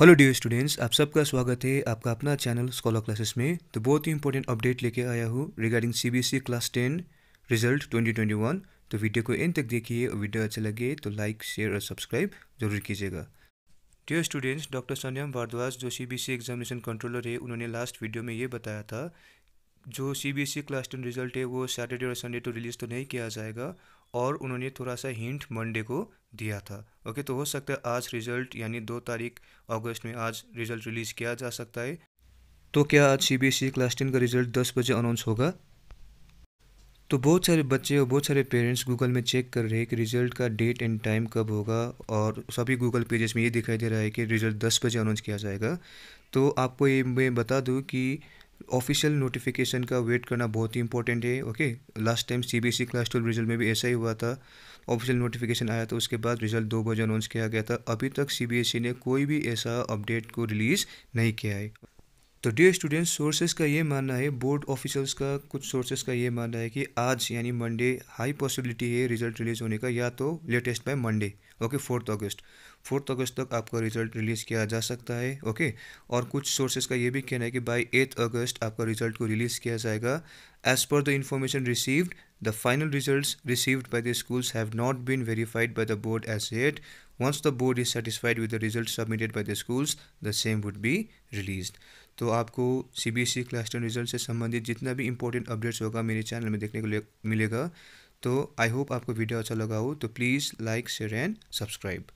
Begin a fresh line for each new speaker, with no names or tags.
Hello dear students आप सबका स्वागत है आपका अपना चैनल स्कॉलर क्लासेस में तो बहुत ही इंपॉर्टेंट अपडेट लेके आया हूँ regarding CBSE class ten result 2021 तो वीडियो को एंड तक देखिए और वीडियो अच्छा लगे तो लाइक शेयर और सब्सक्राइब जरूर कीजिएगा dear students doctor Sonam Bhardwaj जो सी एग्जामिनेशन कंट्रोलर है उन्होंने लास्ट वीडियो में ये बताया था जो C B S E class ten result है वो सैटरडे और संडे तो रिलीज़ तो नहीं किया जाएगा और उन्होंने थोड़ा सा हिंट मंडे को दिया था ओके तो हो सकता है आज रिजल्ट यानी दो तारीख अगस्त में आज रिजल्ट रिलीज़ किया जा सकता है तो क्या आज C B S E class ten का रिजल्ट दस बजे अनाउंस होगा तो बहुत सारे बच्चे और बहुत सारे पेरेंट्स गूगल में चेक कर रहे हैं कि रिजल्ट का डेट एंड टाइम कब होगा और सभी गूगल पेजेस में ये दिखाई दे रहा है कि रिजल्ट दस बजे अनाउंस किया जाएगा तो आपको ये मैं बता दूँ कि ऑफिशियल नोटिफिकेशन का वेट करना बहुत ही इंपॉर्टेंट है okay last time C B E class twelve result में भी ऐसा ही हुआ था ऑफिशियल नोटिफिकेशन आया था उसके बाद रिजल्ट दो बजे अनाउंस किया गया था अभी तक सी बी एस ई ने कोई भी ऐसा अपडेट को रिलीज़ नहीं किया है तो डियर स्टूडेंट्स सोर्सेज का ये मानना है बोर्ड ऑफिसर्स का कुछ सोर्सेज का ये मानना है कि आज यानी मंडे हाई पॉसिबिलिटी है रिजल्ट रिलीज़ होने का या तो latest by Monday okay fourth August fourth August तक आपका रिजल्ट रिलीज़ किया जा सकता है ओके और कुछ सोर्सेज का ये भी कहना है कि बाई एथ अगस्त आपका रिजल्ट को रिलीज़ किया जाएगा as per the information received the final result received by the schools have not been verified by the board as at Once the board is satisfied with the results submitted by the schools, the same would be released. तो आपको C B S E class ten result से संबंधित जितना भी important updates होगा मेरे channel में देखने को मिलेगा तो आई होप आपको वीडियो अच्छा लगा हो तो please like share and subscribe